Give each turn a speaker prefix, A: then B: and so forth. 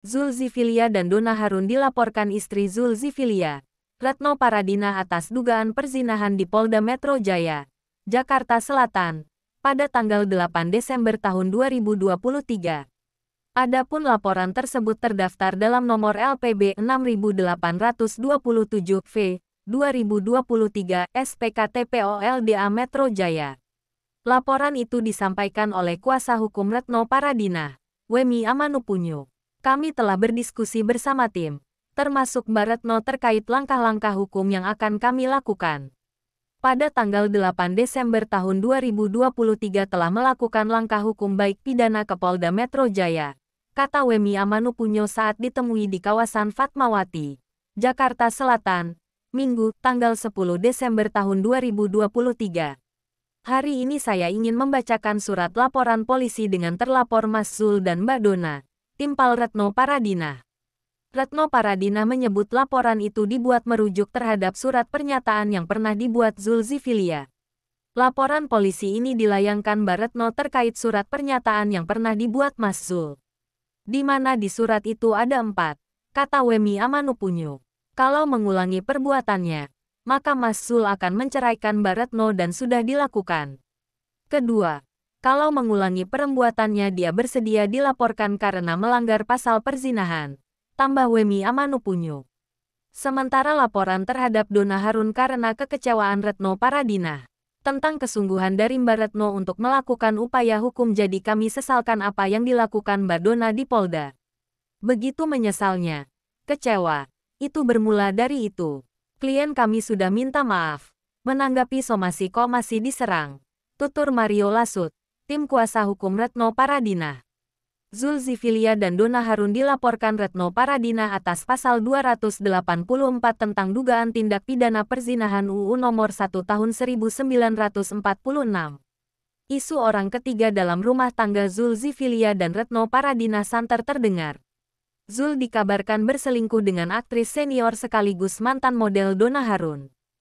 A: Zul Zifilia dan Dona Harun dilaporkan istri Zul Zifilia, Retno Paradina atas dugaan perzinahan di Polda Metro Jaya, Jakarta Selatan, pada tanggal 8 Desember tahun 2023. Adapun laporan tersebut terdaftar dalam nomor LPB 6827V 2023 Polda Metro Jaya. Laporan itu disampaikan oleh kuasa hukum Retno Paradina, Wemi Amanupunyuk kami telah berdiskusi bersama tim, termasuk Baratno terkait langkah-langkah hukum yang akan kami lakukan. Pada tanggal 8 Desember tahun 2023 telah melakukan langkah hukum baik pidana ke Polda Metro Jaya, kata Wemi Amanu Amanupunyo saat ditemui di kawasan Fatmawati, Jakarta Selatan, Minggu, tanggal 10 Desember tahun 2023. Hari ini saya ingin membacakan surat laporan polisi dengan terlapor Mas Zul dan Mbak Dona Timpal Retno Paradina. Retno Paradina menyebut laporan itu dibuat merujuk terhadap surat pernyataan yang pernah dibuat Zulzifilia. Laporan polisi ini dilayangkan Baretno terkait surat pernyataan yang pernah dibuat Mas Zul. Di mana di surat itu ada empat, kata Wemi Amanupunyu. Kalau mengulangi perbuatannya, maka Mas Zul akan menceraikan Baretno dan sudah dilakukan. Kedua, kalau mengulangi perbuatannya, dia bersedia dilaporkan karena melanggar pasal perzinahan. Tambah Wemi Amanupunyu. Sementara laporan terhadap Dona Harun karena kekecewaan Retno Paradina tentang kesungguhan dari Mbak Retno untuk melakukan upaya hukum jadi kami sesalkan apa yang dilakukan Mbak Dona di Polda. Begitu menyesalnya, kecewa, itu bermula dari itu. Klien kami sudah minta maaf. Menanggapi somasi kok masih diserang. Tutur Mario Lasut tim kuasa hukum Retno Paradina. Zul Zivilia dan Dona Harun dilaporkan Retno Paradina atas pasal 284 tentang dugaan tindak pidana perzinahan UU nomor 1 tahun 1946. Isu orang ketiga dalam rumah tangga Zul Zivilia dan Retno Paradina santer terdengar. Zul dikabarkan berselingkuh dengan aktris senior sekaligus mantan model Dona Harun.